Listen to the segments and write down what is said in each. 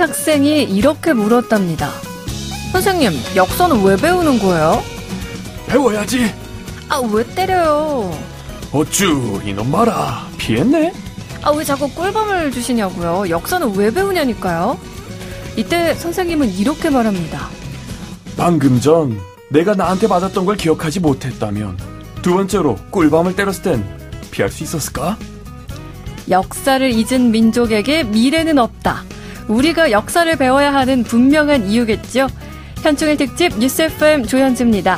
학생이 이렇게 물었답니다. 선생님, 역사는 왜 배우는 거예요? 배워야지. 아, 왜 때려요? 어쭈, 이놈 봐라. 피했네? 아, 왜 자꾸 꿀밤을 주시냐고요? 역사는 왜 배우냐니까요? 이때 선생님은 이렇게 말합니다. 방금 전 내가 나한테 맞았던 걸 기억하지 못했다면 두 번째로 꿀밤을 때렸을 땐 피할 수 있었을까? 역사를 잊은 민족에게 미래는 없다. 우리가 역사를 배워야 하는 분명한 이유겠죠 현충일 특집 뉴스 FM 조현주입니다.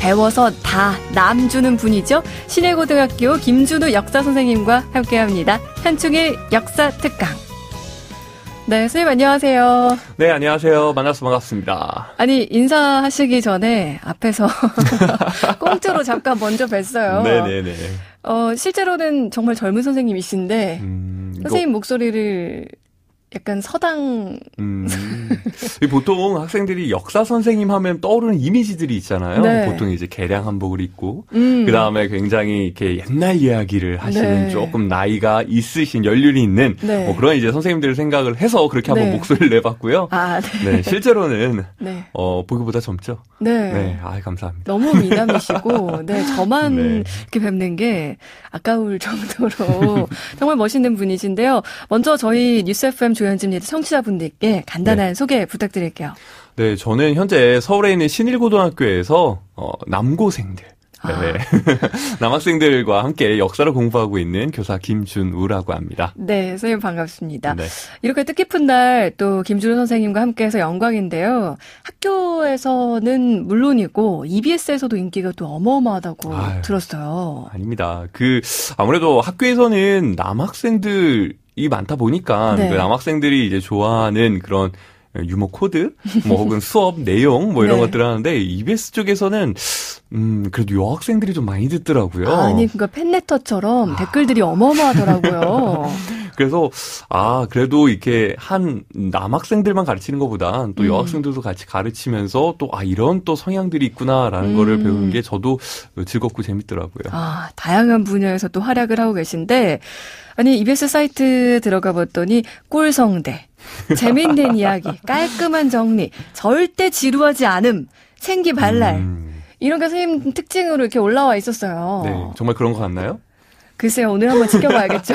배워서 다 남 주는 분이죠. 신해고등학교 김준우 역사 선생님과 함께합니다. 현충일 역사 특강. 네, 선생님 안녕하세요. 네, 안녕하세요. 만나서 반갑습니다. 아니, 인사하시기 전에 앞에서 꽁트로 잠깐 먼저 뵀어요. 네네네. 네, 네. 어, 실제로는 정말 젊은 선생님이신데, 음, 선생님 목소리를 약간 서당. 음. 보통 학생들이 역사 선생님 하면 떠오르는 이미지들이 있잖아요. 네. 보통 이제 개량 한복을 입고, 음. 그 다음에 굉장히 이렇게 옛날 이야기를 하시는 네. 조금 나이가 있으신 연륜이 있는 네. 뭐 그런 이제 선생님들을 생각을 해서 그렇게 한번 네. 목소리를 내봤고요. 아, 네. 네 실제로는 네. 어, 보기보다 젊죠. 네. 아, 감사합니다. 너무 미남이시고, 네, 저만 이렇게 뵙는 게 아까울 정도로 정말 멋있는 분이신데요. 먼저 저희 뉴스 FM 조 조현진님 청취자분들께 간단한 네. 소개 부탁드릴게요. 네, 저는 현재 서울에 있는 신일고등학교에서 어, 남고생들 아. 네. 남학생들과 함께 역사를 공부하고 있는 교사 김준우라고 합니다. 네, 선생님 반갑습니다. 네. 이렇게 뜻깊은 날 또 김준우 선생님과 함께해서 영광인데요. 학교에서는 물론이고 EBS에서도 인기가 또 어마어마하다고 아유, 들었어요. 아닙니다. 그 아무래도 학교에서는 남학생들 이 많다 보니까 네. 그 남학생들이 이제 좋아하는 그런 유머 코드, 뭐 혹은 수업 내용, 뭐 이런 네. 것들을 하는데 EBS 쪽에서는 음 그래도 여학생들이 좀 많이 듣더라고요. 아, 니 그러니까 팬레터처럼 아. 댓글들이 어마어마하더라고요. 그래서 아 그래도 이렇게 한 남학생들만 가르치는 것보단 또 음. 여학생들도 같이 가르치면서 또 아 이런 또 성향들이 있구나라는 음. 거를 배우는 게 저도 즐겁고 재밌더라고요. 아 다양한 분야에서 또 활약을 하고 계신데 아니 EBS 사이트 들어가 봤더니 꼴성대 재밌는 이야기 깔끔한 정리 절대 지루하지 않음 생기발랄. 음. 이런 게 선생님 특징으로 이렇게 올라와 있었어요. 네, 정말 그런 것 같나요? 글쎄요, 오늘 한번 지켜봐야겠죠.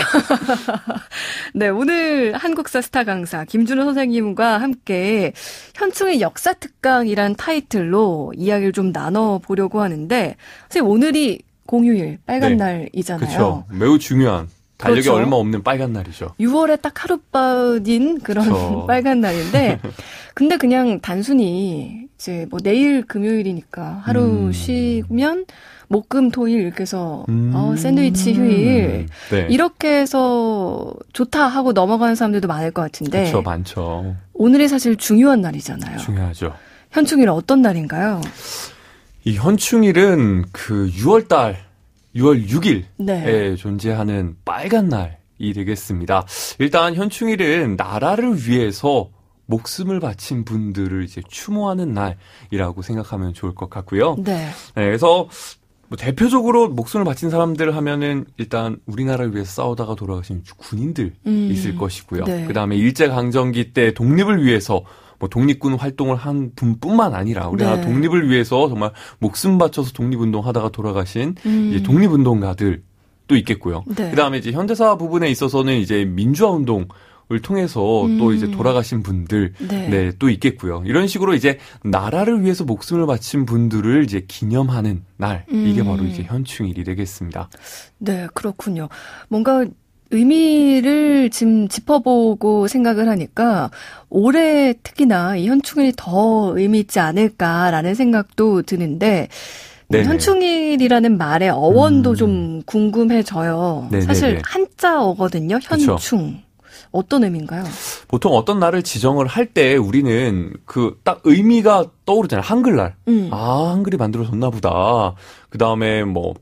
네, 오늘 한국사 스타 강사 김준호 선생님과 함께 현충의 역사 특강이란 타이틀로 이야기를 좀 나눠보려고 하는데, 선생님, 오늘이 공휴일, 빨간 네. 날이잖아요. 그렇죠. 매우 중요한. 달력에 그렇죠. 얼마 없는 빨간 날이죠. 6월에 딱 하룻밤인 그런 그렇죠. 빨간 날인데, 근데 그냥 단순히 이제 뭐 내일 금요일이니까 하루 음. 쉬면 목금 토일 이렇게 해서 음. 어, 샌드위치 휴일 네. 네. 이렇게 해서 좋다 하고 넘어가는 사람들도 많을 것 같은데 그렇죠 많죠 오늘이 사실 중요한 날이잖아요 중요하죠 현충일 어떤 날인가요? 이 현충일은 그 6월달 6월 6일에 네. 존재하는 빨간 날이 되겠습니다 일단 현충일은 나라를 위해서 목숨을 바친 분들을 이제 추모하는 날이라고 생각하면 좋을 것 같고요. 네. 네 그래서 뭐 대표적으로 목숨을 바친 사람들 하면은 일단 우리나라를 위해 싸우다가 돌아가신 군인들 음. 있을 것이고요. 네. 그다음에 일제 강점기 때 독립을 위해서 뭐 독립군 활동을 한 분뿐만 아니라 우리나라 네. 독립을 위해서 정말 목숨 바쳐서 독립운동 하다가 돌아가신 음. 독립운동가들 또 있겠고요. 네. 그다음에 이제 현대사 부분에 있어서는 이제 민주화 운동 방법을 통해서 음. 또 이제 음. 돌아가신 분들 네. 네. 또 있겠고요. 이런 식으로 이제 나라를 위해서 목숨을 바친 분들을 이제 기념하는 날 음. 이게 바로 이제 음. 현충일이 되겠습니다. 네, 그렇군요. 뭔가 의미를 지금 짚어보고 생각을 하니까 올해 특히나 이 현충일이 더 의미 있지 않을까라는 생각도 드는데 뭐 네네. 현충일이라는 말의 어원도 음. 좀 궁금해져요. 네네네. 사실 한자어거든요. 현충. 그쵸. 어떤 의미인가요? 보통 어떤 날을 지정을 할 때 우리는 그 딱 의미가 떠오르잖아요. 한글날. 음. 아, 한글이 만들어졌나 보다. 그 다음에 뭐,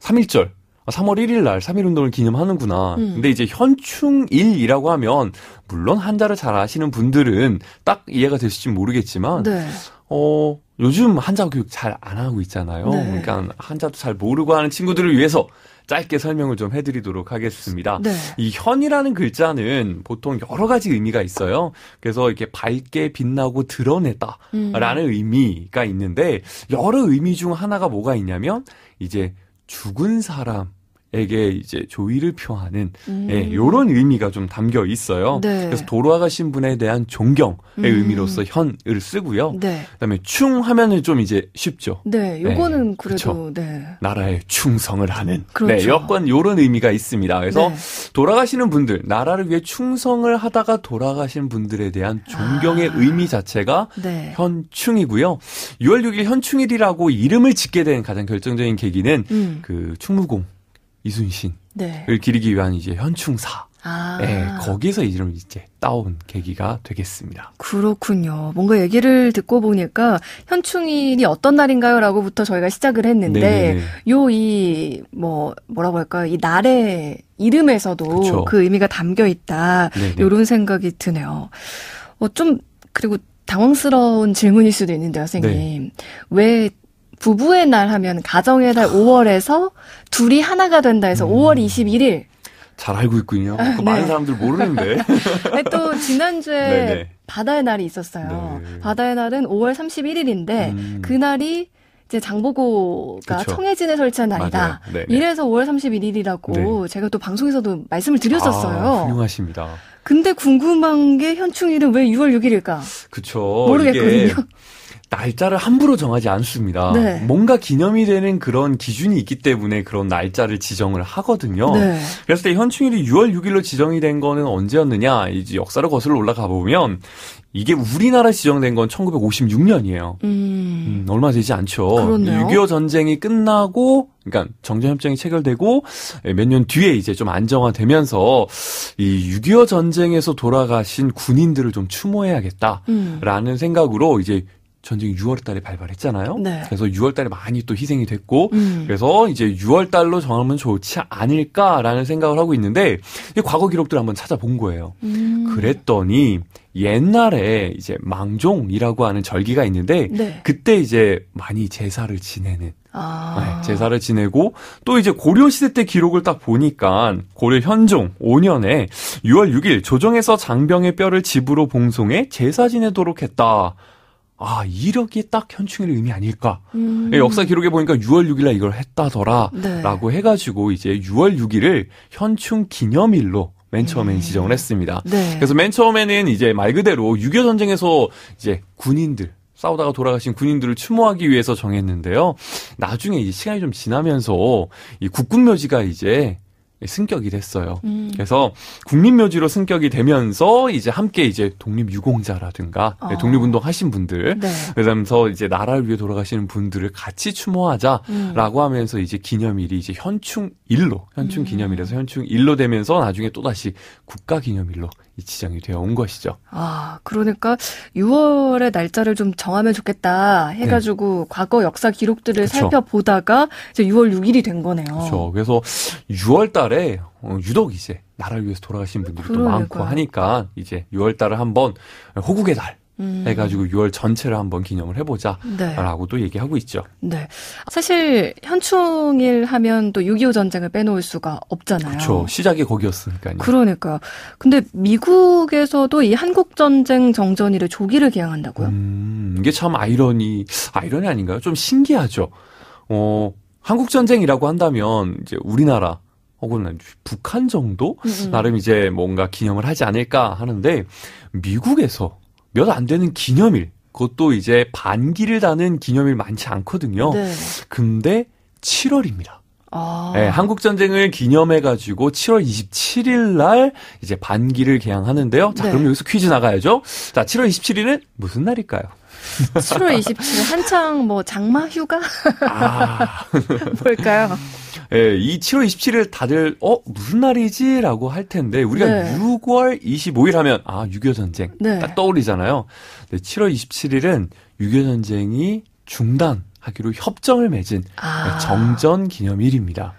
3일절. 3월 1일 날 3일 운동을 기념하는구나. 음. 근데 이제 현충일이라고 하면 물론 한자를 잘 아시는 분들은 딱 이해가 되실지 모르겠지만 네. 어 요즘 한자 교육 잘 안 하고 있잖아요. 네. 그러니까 한자도 잘 모르고 하는 친구들을 위해서 짧게 설명을 좀 해드리도록 하겠습니다. 네. 이 현이라는 글자는 보통 여러 가지 의미가 있어요. 그래서 이렇게 밝게 빛나고 드러냈다라는 음. 의미가 있는데 여러 의미 중 하나가 뭐가 있냐면 이제 죽은 사람 에게 이제 조의를 표하는 음. 예, 요런 의미가 좀 담겨 있어요. 네. 그래서 돌아가신 분에 대한 존경의 음. 의미로서 현을 쓰고요. 네. 그다음에 충 하면은 좀 이제 쉽죠. 네, 네. 요거는 네. 그래도 네. 나라에 충성을 하는 네, 그렇죠. 네, 여권 요런 의미가 있습니다. 그래서 네. 돌아가시는 분들, 나라를 위해 충성을 하다가 돌아가신 분들에 대한 존경의 아. 의미 자체가 현충이고요. 6월 6일 현충일이라고 이름을 짓게 된 가장 결정적인 계기는 음. 그 충무공 이순신을 네. 기리기 위한 이제 현충사. 아. 네, 예, 거기서 이름 이제 따온 계기가 되겠습니다. 그렇군요. 뭔가 얘기를 듣고 보니까 현충일이 어떤 날인가요라고부터 저희가 시작을 했는데 요 이 뭐 뭐라고 할까요? 이 날의 이름에서도 그쵸. 그 의미가 담겨 있다. 요런 생각이 드네요. 어좀 그리고 당황스러운 질문일 수도 있는데 요 선생님. 네. 왜 부부의 날 하면 가정의 달 5월에서 둘이 하나가 된다 해서 음. 5월 21일 잘 알고 있군요. 그 아, 네. 많은 사람들 모르는데. 네, 또 지난주에 네네. 바다의 날이 있었어요. 네. 바다의 날은 5월 31일인데 음. 그날이 이제 장보고가 청해진에 설치한 날이다. 네, 네. 이래서 5월 31일이라고 제가 또 방송에서도 말씀을 드렸었어요. 아, 훌륭하십니다. 근데 궁금한 게 현충일은 왜 6월 6일일까? 그쵸. 모르겠거든요. 날짜를 함부로 정하지 않습니다. 네. 뭔가 기념이 되는 그런 기준이 있기 때문에 그런 날짜를 지정을 하거든요. 네. 그래서 현충일이 6월 6일로 지정이 된 거는 언제였느냐? 이제 역사를 거슬러 올라가 보면 이게 우리나라 지정된 건 1956년이에요. 음. 음, 얼마 되지 않죠. 그렇네요. 6.25 전쟁이 끝나고 그러니까 정전협정이 체결되고 예, 몇년 뒤에 이제 좀 안정화되면서 이 6.25 전쟁에서 돌아가신 군인들을 좀 추모해야겠다라는 음. 생각으로 이제 전쟁 6월 달에 발발했잖아요. 네. 그래서 6월 달에 많이 또 희생이 됐고 음. 그래서 이제 6월 달로 정하면 좋지 않을까라는 생각을 하고 있는데 이 과거 기록들 을 한번 찾아본 거예요. 음. 그랬더니 옛날에 이제 망종이라고 하는 절기가 있는데 네. 그때 이제 많이 제사를 지내는 아. 네, 제사를 지내고 또 이제 고려 시대 때 기록을 딱 보니까 고려 현종 5년에 6월 6일 조정에서 장병의 뼈를 집으로 봉송해 제사 지내도록 했다. 아, 1억이딱 현충일 의미 의 아닐까. 음. 예, 역사 기록에 보니까 6월 6일날 이걸 했다더라. 네. 라고 해가지고 이제 6월 6일을 현충 기념일로 맨처음엔 네. 음. 지정을 했습니다. 네. 그래서 맨 처음에는 이제 말 그대로 6.25 전쟁에서 이제 군인들, 싸우다가 돌아가신 군인들을 추모하기 위해서 정했는데요. 나중에 이 시간이 좀 지나면서 이 국군묘지가 이제 승격이 됐어요. 음. 그래서 국립묘지로 승격이 되면서 이제 함께 이제 독립유공자라든가 네, 어. 독립운동 하신 분들 네. 그러면서 이제 나라를 위해 돌아가시는 분들을 같이 추모하자라고 음. 하면서 이제 기념일이 이제 현충일로 현충 음. 기념일에서 현충일로 되면서 나중에 또 다시 국가 기념일로 이 지정이 되어 온 것이죠. 아, 그러니까 6월의 날짜를 좀 정하면 좋겠다 해가지고 네. 과거 역사 기록들을 그쵸. 살펴보다가 이제 6월 6일이 된 거네요. 그렇죠. 그래서 6월 달에 어, 유독 이제 나라를 위해서 돌아가신 분들이 그러니까요. 또 많고 하니까 이제 6월 달을 한번 호국의 달 음. 해가지고 6월 전체를 한번 기념을 해보자라고 네. 또 얘기하고 있죠. 네. 사실 현충일 하면 또 6.25 전쟁을 빼놓을 수가 없잖아요. 그렇죠. 시작이 거기였으니까요. 그러니까요. 근데 미국에서도 이 한국 전쟁 정전일을 조기를 기양한다고요? 음, 이게 참 아이러니, 아이러니 아닌가요? 좀 신기하죠. 어, 한국 전쟁이라고 한다면 이제 우리나라 혹은 북한 정도 음, 음. 나름 이제 뭔가 기념을 하지 않을까 하는데 미국에서 몇안 되는 기념일 그것도 이제 반기를 다는 기념일 많지 않거든요. 네. 근데 7월입니다. 아. 네, 예, 한국 전쟁을 기념해 가지고 7월 27일 날 이제 반기를 개항하는데요. 자, 네. 그럼 여기서 퀴즈 나가야죠. 자, 7월 27일은 무슨 날일까요? 7월 27일 한창 뭐 장마 휴가 아. 뭘까요? 예, 이 7월 27일 다들 어 무슨 날이지라고 할 텐데 우리가 네. 6월 25일 하면 아6.25 전쟁 네. 딱 떠오르잖아요. 근데 7월 27일은 6.25 전쟁이 중단하기로 협정을 맺은 아. 정전 기념일입니다.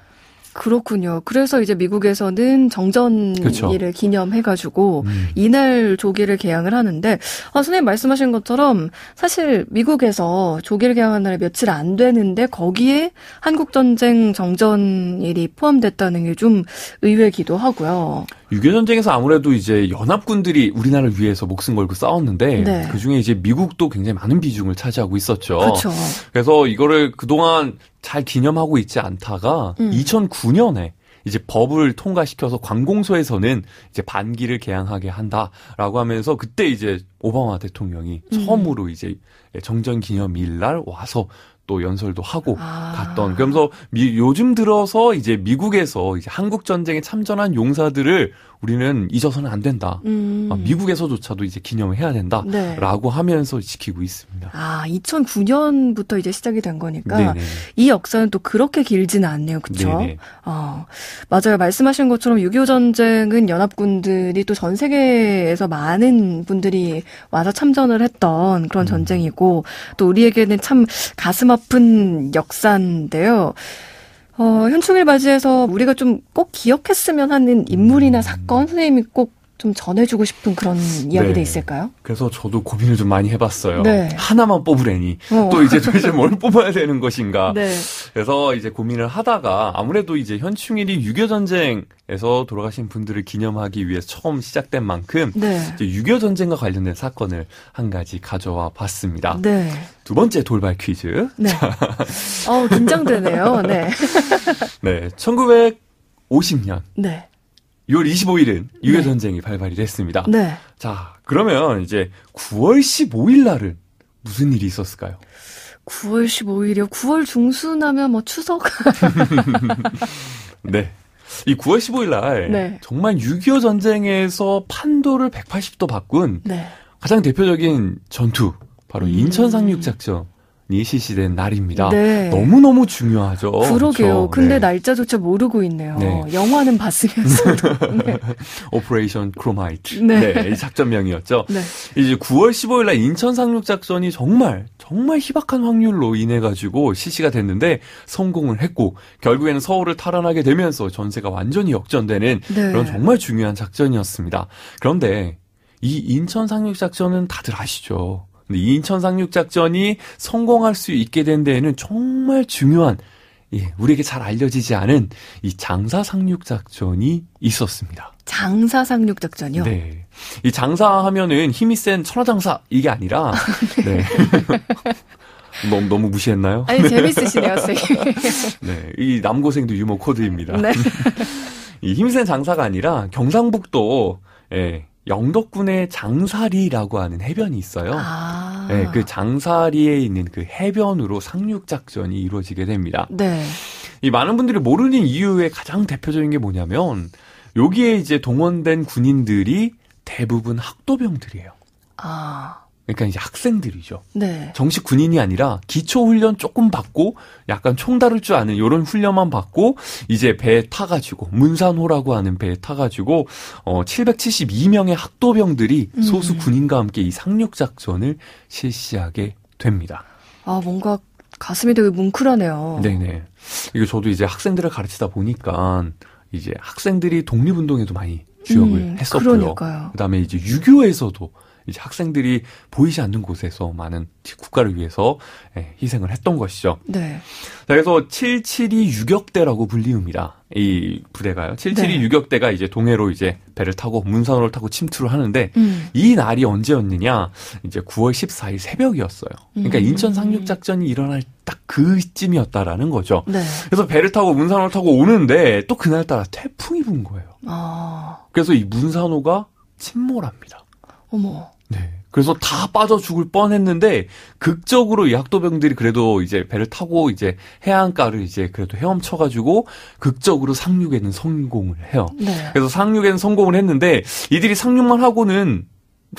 그렇군요. 그래서 이제 미국에서는 정전 그렇죠. 일을 기념해가지고 음. 이날 조기를 개항을 하는데 아, 선생님 말씀하신 것처럼 사실 미국에서 조기를 개항한 날이 며칠 안 되는데 거기에 한국 전쟁 정전일이 포함됐다는 게 좀 의외기도 하고요. 6.25 전쟁에서 아무래도 이제 연합군들이 우리나라를 위해서 목숨 걸고 싸웠는데 네. 그 중에 이제 미국도 굉장히 많은 비중을 차지하고 있었죠. 그쵸. 그렇죠. 그래서 이거를 그동안 잘 기념하고 있지 않다가 음. 2009년에 이제 법을 통과시켜서 관공서에서는 이제 반기를 개항하게 한다라고 하면서 그때 이제 오바마 대통령이 음. 처음으로 이제 정전 기념일날 와서 또 연설도 하고 아. 갔던 그러면서 미, 요즘 들어서 이제 미국에서 이제 한국 전쟁에 참전한 용사들을 우리는 잊어서는 안 된다. 음. 아, 미국에서조차도 이제 기념해야 을 된다라고 네. 하면서 지키고 있습니다. 아, 2009년부터 이제 시작이 된 거니까 네네. 이 역사는 또 그렇게 길지는 않네요. 그렇죠? 어, 맞아요. 말씀하신 것처럼 6.25 전쟁은 연합군들이 또 전 세계에서 많은 분들이 와서 참전을 했던 그런 음. 전쟁이고 또 우리에게는 참 가슴 아픈 역사인데요. 어, 현충일 맞이해서 우리가 좀 꼭 기억했으면 하는 인물이나 음. 사건 선생님이 꼭 좀 전해주고 싶은 그런 이야기도 네. 있을까요? 그래서 저도 고민을 좀 많이 해봤어요. 네. 하나만 뽑으래니 어. 또 이제 도대체 뭘 뽑아야 되는 것인가. 네. 그래서 이제 고민을 하다가 아무래도 이제 현충일이 유교 전쟁에서 돌아가신 분들을 기념하기 위해 처음 시작된 만큼 네. 유교 전쟁과 관련된 사건을 한 가지 가져와 봤습니다. 네. 두 번째 돌발 퀴즈. 네. 어 긴장되네요. 네. 네. 1950년. 네. 6월 25일은 유교 전쟁이 발발이 됐습니다. 네. 자, 그러면 이제 9월 15일 날은 무슨 일이 있었을까요? 9월 15일이요. 9월 중순 하면 뭐 추석. 네. 이 9월 15일 날 네. 정말 6.25 전쟁에서 판도를 180도 바꾼 네. 가장 대표적인 전투 바로 음. 인천 상륙 작전. 이 실시된 날입니다. 네. 너무너무 중요하죠. 그러게요. 그렇죠? 근데 네. 날짜조차 모르고 있네요. 네. 영화는 봤으면서도. 네. 오퍼레이션 크로마이트. 네. 네 작전명이었죠. 네. 이제 9월 15일 날 인천 상륙 작전이 정말 정말 희박한 확률로 인해 가지고 실시가 됐는데 성공을 했고 결국에는 서울을 탈환하게 되면서 전세가 완전히 역전되는 그런 정말 중요한 작전이었습니다. 그런데 이 인천 상륙 작전은 다들 아시죠. 근데 인천 상륙 작전이 성공할 수 있게 된 데에는 정말 중요한 예, 우리에게 잘 알려지지 않은 이 장사 상륙 작전이 있었습니다. 장사 상륙 작전이요? 네. 이 장사 하면은 힘이 센 천하장사 이게 아니라 아, 네. 네. 너무, 너무 무시했나요? 아니, 재밌으시네요, 선생님. 네. 이 남고생도 유머 코드입니다. 네. 이 힘센 장사가 아니라 경상북도 예, 영덕군의 장사리라고 하는 해변이 있어요. 아. 네, 그 장사리에 있는 그 해변으로 상륙 작전이 이루어지게 됩니다. 네. 이 많은 분들이 모르는 이유의 가장 대표적인 게 뭐냐면 여기에 이제 동원된 군인들이 대부분 학도병들이에요. 아. 그러니까 이제 학생들이죠. 네. 정식 군인이 아니라 기초 훈련 조금 받고 약간 총 다룰 줄 아는 이런 훈련만 받고 이제 배에 타 가지고 문산호라고 하는 배에 타 가지고 어 772명의 학도병들이 음. 소수 군인과 함께 이 상륙 작전을 실시하게 됩니다. 아, 뭔가 가슴이 되게 뭉클하네요. 네, 네. 이게 저도 이제 학생들을 가르치다 보니까 이제 학생들이 독립운동에도 많이 주역을 음, 했었고요. 그러니까요. 그다음에 이제 유교에서도 이제 학생들이 보이지 않는 곳에서 많은 국가를 위해서 예, 희생을 했던 것이죠. 네. 그래서 772 유격대라고 불리웁니다. 이 부대가요. 772 네. 유격대가 이제 동해로 이제 배를 타고 문산으로 타고 침투를 하는데 음. 이 날이 언제였느냐? 이제 9월 14일 새벽이었어요. 그러니까 음. 인천 상륙 작전이 일어날 딱 그쯤이었다라는 거죠. 네. 그래서 배를 타고 문산호를 타고 오는데 또 그날따라 태풍이 분 거예요. 아. 그래서 이 문산호가 침몰합니다. 어머. 네. 그래서 다 빠져 죽을 뻔했는데 극적으로 이 학도병들이 그래도 이제 배를 타고 이제 해안가를 이제 그래도 헤엄쳐 가지고 극적으로 상륙에는 성공을 해요. 네. 그래서 상륙에는 성공을 했는데 이들이 상륙만 하고는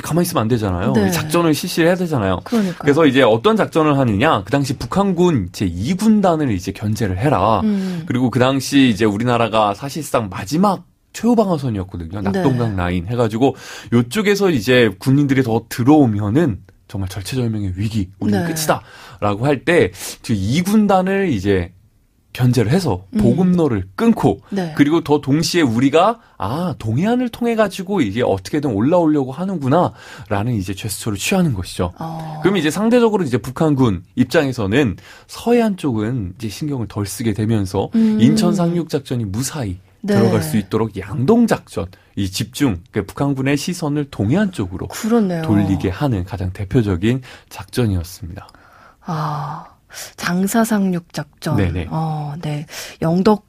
가만히 있으면 안 되잖아요. 네. 작전을 실시를 해야 되잖아요. 그러니까. 그래서 이제 어떤 작전을 하느냐? 그 당시 북한군 제 2군단을 이제 견제를 해라. 음. 그리고 그 당시 이제 우리나라가 사실상 마지막 최후 방어선이었거든요. 낙동강 네. 라인 해가지고 요쪽에서 이제 군인들이 더 들어오면은 정말 절체절명의 위기, 우리는 네. 끝이다라고 할 때이 그 군단을 이제 견제를 해서 음. 보급로를 음. 끊고 네. 그리고 더 동시에 우리가 아 동해안을 통해 가지고 이게 어떻게든 올라오려고 하는구나라는 이제 제스처를 취하는 것이죠. 어. 그럼 이제 상대적으로 이제 북한군 입장에서는 서해안 쪽은 이제 신경을 덜 쓰게 되면서 음. 인천 상륙 작전이 무사히 네. 들어갈 수 있도록 양동 작전, 이 집중, 그러니까 북한군의 시선을 동해안 쪽으로 그렇네요. 돌리게 하는 가장 대표적인 작전이었습니다. 아, 장사상륙 작전. 네네. 어, 네. 영덕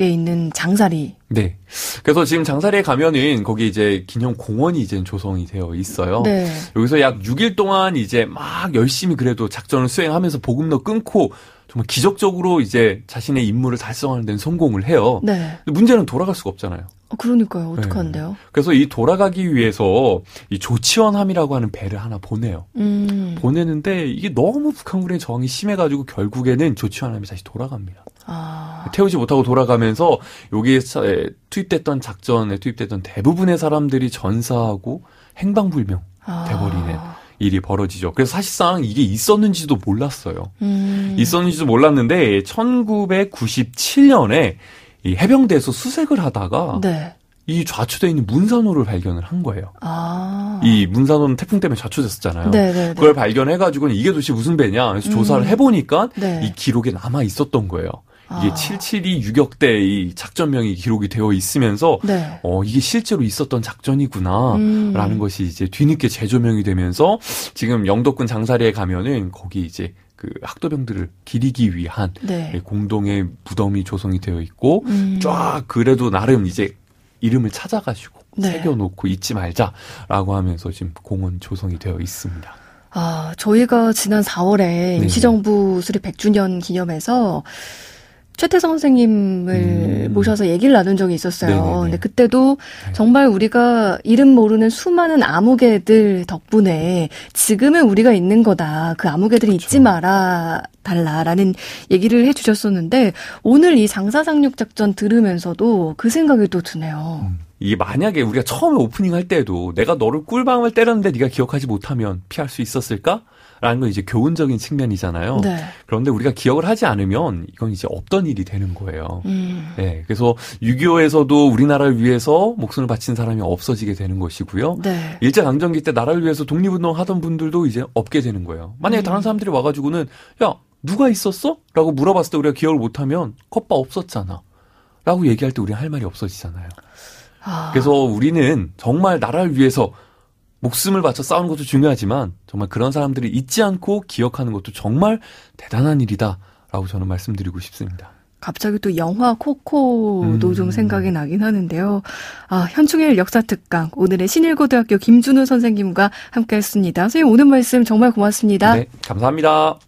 에 있는 장사리. 네. 그래서 지금 장사리에 가면은 거기 이제 기념 공원이 이제 조성이 되어 있어요. 네. 여기서 약 6일 동안 이제 막 열심히 그래도 작전을 수행하면서 보급도 끊고 정말 기적적으로 이제 자신의 임무를 달성하는 데는 성공을 해요. 네. 문제는 돌아갈 수가 없잖아요. 어, 그러니까요. 네. 어떡한데요? 네. 그래서 이 돌아가기 위해서 이 조치원함이라고 하는 배를 하나 보내요. 음. 보내는데 이게 너무 북한군의 저항이 심해가지고 결국에는 조치원함이 다시 돌아갑니다. 아. 태우지 못하고 돌아가면서 여기에 투입됐던 작전에 투입됐던 대부분의 사람들이 전사하고 행방불명 아. 돼버리는. 일이 벌어지죠. 그래서 사실상 이게 있었는지도 몰랐어요. 음. 있었는지도 몰랐는데 1997년에 이 해병대에서 수색을 하다가 네. 이 좌초돼 있는 문산호를 발견을 한 거예요. 아. 이 문산호는 태풍 때문에 좌초됐었잖아요. 네네네. 네, 네. 그걸 발견해가지고 는 이게 도대체 무슨 배냐 그래서 음. 조사를 해보니까 네. 이 기록에 남아 있었던 거예요. 이게 772 아. 유격대의 작전명이 기록이 되어 있으면서 네. 어 이게 실제로 있었던 작전이구나라는 음. 것이 이제 뒤늦게 재조명이 되면서 지금 영덕군 장사리에 가면은 거기 이제 그 학도병들을 기리기 위한 네. 공동의 무덤이 조성이 되어 있고 음. 쫙 그래도 나름 이제 이름을 찾아가지고 네. 새겨놓고 잊지 말자라고 하면서 지금 공원 조성이 되어 있습니다. 아, 저희가 지난 4월에 임시정부 수립 100주년 기념해서 최태성 선생님을 음. 모셔서 얘기를 나눈 적이 있었어요. 네네네. 근데 그때도 네. 정말 우리가 이름 모르는 수많은 암흑개들 덕분에 지금은 우리가 있는 거다. 그암흑개들이 그렇죠. 잊지 마라. 달라라는 얘기를 해주셨었는데 오늘 이 장사상륙 작전 들으면서도 그 생각이 또 드네요. 음. 이 만약에 우리가 처음에 오프닝 할 때에도 내가 너를 꿀방울 때렸는데 네가 기억하지 못하면 피할 수 있었을까? 라는 건 이제 교훈적인 측면이잖아요. 네. 그런데 우리가 기억을 하지 않으면 이건 이제 없던 일이 되는 거예요. 음. 네, 그래서 6.25에서도 우리나라를 위해서 목숨을 바친 사람이 없어지게 되는 것이고요. 네. 일제강점기 때 나라를 위해서 독립운동 하던 분들도 이제 없게 되는 거예요. 만약에 음. 다른 사람들이 와가지고는 야, 누가 있었어? 라고 물어봤을 때 우리가 기억을 못하면 컵바 없었잖아. 라고 얘기할 때 우리는 할 말이 없어지잖아요. 아. 그래서 우리는 정말 나라를 위해서 목숨을 바쳐 싸우는 것도 중요하지만 정말 그런 사람들이 잊지 않고 기억하는 것도 정말 대단한 일이다라고 저는 말씀드리고 싶습니다. 갑자기 또 영화 코코도 음. 좀 생각이 나긴 하는데요. 아, 현충일 역사특강 오늘의 신일고등학교 김준우 선생님과 함께했습니다. 선생님 오늘 말씀 정말 고맙습니다. 네, 감사합니다.